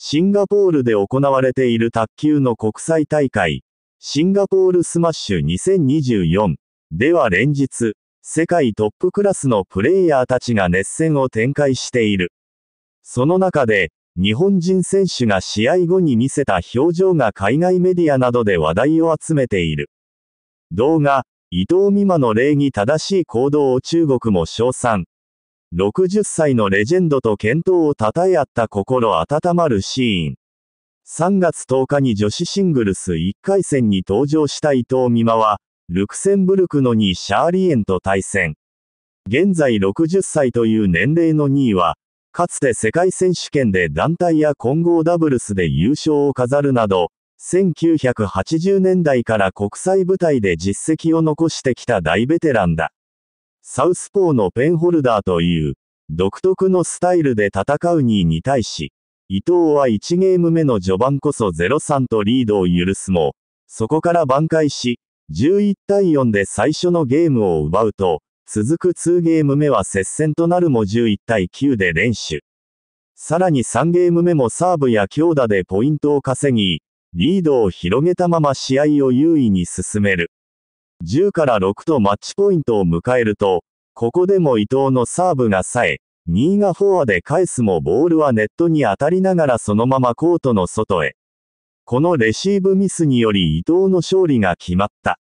シンガポールで行われている卓球の国際大会、シンガポールスマッシュ2024では連日、世界トップクラスのプレイヤーたちが熱戦を展開している。その中で、日本人選手が試合後に見せた表情が海外メディアなどで話題を集めている。動画、伊藤美誠の礼儀正しい行動を中国も称賛。60歳のレジェンドと健闘を称え合った心温まるシーン。3月10日に女子シングルス1回戦に登場した伊藤美誠は、ルクセンブルクの2位シャーリエンと対戦。現在60歳という年齢の2位は、かつて世界選手権で団体や混合ダブルスで優勝を飾るなど、1980年代から国際舞台で実績を残してきた大ベテランだ。サウスポーのペンホルダーという、独特のスタイルで戦うにに対し、伊藤は1ゲーム目の序盤こそ0-3とリードを許すも、そこから挽回し、11対4で最初のゲームを奪うと、続く2ゲーム目は接戦となるも11対9で連取。さらに3ゲーム目もサーブや強打でポイントを稼ぎ、リードを広げたまま試合を優位に進める。10から6とマッチポイントを迎えると、ここでも伊藤のサーブがさえ、位がフォアで返すもボールはネットに当たりながらそのままコートの外へ。このレシーブミスにより伊藤の勝利が決まった。